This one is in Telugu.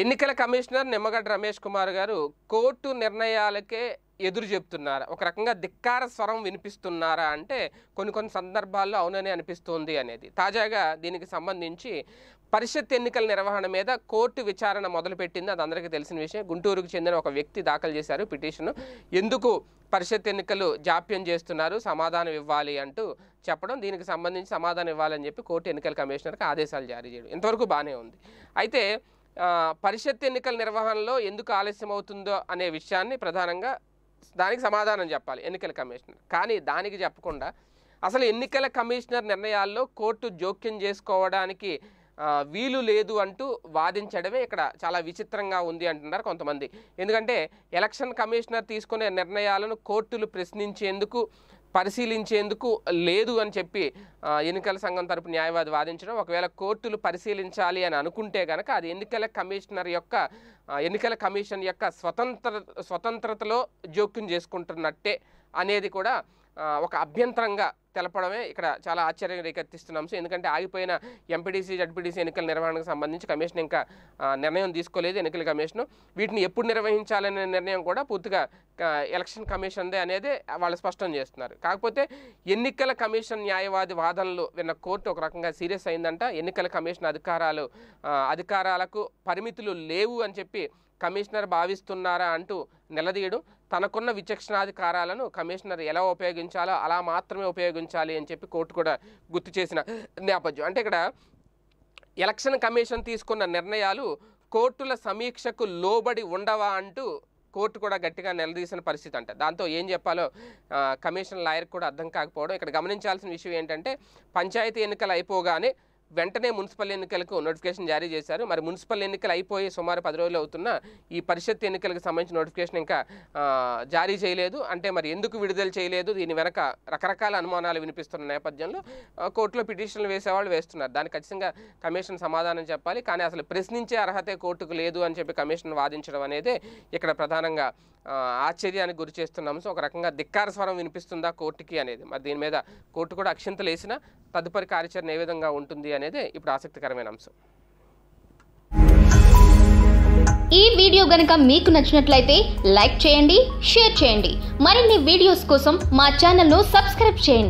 ఎన్నికల కమిషనర్ నిమ్మగడ్డ రమేష్ కుమార్ గారు కోర్టు నిర్ణయాలకే ఎదురు చెప్తున్నారా ఒక రకంగా ధిక్కార స్వరం వినిపిస్తున్నారా అంటే కొన్ని కొన్ని సందర్భాల్లో అవుననే అనిపిస్తోంది అనేది తాజాగా దీనికి సంబంధించి పరిషత్ ఎన్నికల నిర్వహణ మీద కోర్టు విచారణ మొదలుపెట్టింది అది అందరికీ తెలిసిన విషయం గుంటూరుకు చెందిన ఒక వ్యక్తి దాఖలు చేశారు పిటిషన్ ఎందుకు పరిషత్ ఎన్నికలు జాప్యం చేస్తున్నారు సమాధానం ఇవ్వాలి అంటూ చెప్పడం దీనికి సంబంధించి సమాధానం ఇవ్వాలని చెప్పి కోర్టు ఎన్నికల కమిషనర్కి ఆదేశాలు జారీ చేయడం ఇంతవరకు బాగానే ఉంది అయితే పరిషత్ ఎన్నికల నిర్వహణలో ఎందుకు ఆలస్యం అవుతుందో అనే విషయాన్ని ప్రధానంగా దానికి సమాధానం చెప్పాలి ఎన్నికల కమిషనర్ కానీ దానికి చెప్పకుండా అసలు ఎన్నికల కమిషనర్ నిర్ణయాల్లో కోర్టు జోక్యం చేసుకోవడానికి వీలు లేదు అంటూ వాదించడమే ఇక్కడ చాలా విచిత్రంగా ఉంది అంటున్నారు కొంతమంది ఎందుకంటే ఎలక్షన్ కమిషనర్ తీసుకునే నిర్ణయాలను కోర్టులు ప్రశ్నించేందుకు పరిశీలించేందుకు లేదు అని చెప్పి ఎన్నికల సంఘం తరపు న్యాయవాది వాదించడం ఒకవేళ కోర్టులు పరిశీలించాలి అని అనుకుంటే కనుక అది ఎన్నికల కమిషనర్ యొక్క ఎన్నికల కమిషన్ యొక్క స్వతంత్ర స్వతంత్రతలో జోక్యం చేసుకుంటున్నట్టే అనేది కూడా ఒక అభ్యంతరంగా తెలపడమే ఇక్కడ చాలా ఆశ్చర్యం రేకెత్తిస్తున్నాం అంశం ఎందుకంటే ఆగిపోయిన ఎంపీడీసీ జడ్పీడీసీ ఎన్నికల నిర్వహణకు సంబంధించి కమిషన్ ఇంకా నిర్ణయం తీసుకోలేదు ఎన్నికల కమిషన్ వీటిని ఎప్పుడు నిర్వహించాలనే నిర్ణయం కూడా పూర్తిగా ఎలక్షన్ కమిషన్దే అనేది వాళ్ళు స్పష్టం చేస్తున్నారు కాకపోతే ఎన్నికల కమిషన్ న్యాయవాది వాదనలు విన్న కోర్టు ఒక రకంగా సీరియస్ అయిందంట ఎన్నికల కమిషన్ అధికారాలు అధికారాలకు పరిమితులు లేవు అని చెప్పి కమిషనర్ భావిస్తున్నారా అంటూ నిలదీయడం తనకున్న విచక్షణాధికారాలను కమిషనర్ ఎలా ఉపయోగించాలో అలా మాత్రమే ఉపయోగించాలి అని చెప్పి కోర్టు కూడా గుర్తు చేసిన నేపథ్యం అంటే ఇక్కడ ఎలక్షన్ కమిషన్ తీసుకున్న నిర్ణయాలు కోర్టుల సమీక్షకు లోబడి ఉండవా అంటూ కోర్టు కూడా గట్టిగా నిలదీసిన పరిస్థితి అంట దాంతో ఏం చెప్పాలో కమిషన్ లాయర్ కూడా అర్థం కాకపోవడం ఇక్కడ గమనించాల్సిన విషయం ఏంటంటే పంచాయతీ ఎన్నికలు అయిపోగానే వెంటనే మున్సిపల్ ఎన్నికలకు నోటిఫికేషన్ జారీ చేశారు మరి మున్సిపల్ ఎన్నికలు అయిపోయి సుమారు పది రోజులు అవుతున్న ఈ పరిషత్ ఎన్నికలకు సంబంధించిన నోటిఫికేషన్ ఇంకా జారీ చేయలేదు అంటే మరి ఎందుకు విడుదల చేయలేదు దీని వెనక రకరకాల అనుమానాలు వినిపిస్తున్న నేపథ్యంలో కోర్టులో పిటిషన్లు వేసేవాళ్ళు వేస్తున్నారు దానికి ఖచ్చితంగా కమిషన్ సమాధానం చెప్పాలి కానీ అసలు ప్రశ్నించే అర్హతే కోర్టుకు లేదు అని చెప్పి కమిషన్ వాదించడం అనేది ఇక్కడ ప్రధానంగా ఆశ్చర్యానికి గురి చేస్తున్నాము సో ఒక రకంగా ధిక్కార స్వరం వినిపిస్తుందా కోర్టుకి అనేది మరి దీని మీద కోర్టు కూడా అక్షింతలు వేసిన తదుపరి కార్యాచరణ ఏ విధంగా ఉంటుంది అనేది ఇప్పుడు ఆసక్తికరమైన అంశం ఈ వీడియో గనక మీకు నచ్చినట్లయితే లైక్ చేయండి షేర్ చేయండి మరిన్ని వీడియోస్ కోసం మా ఛానల్ను సబ్స్క్రైబ్ చేయండి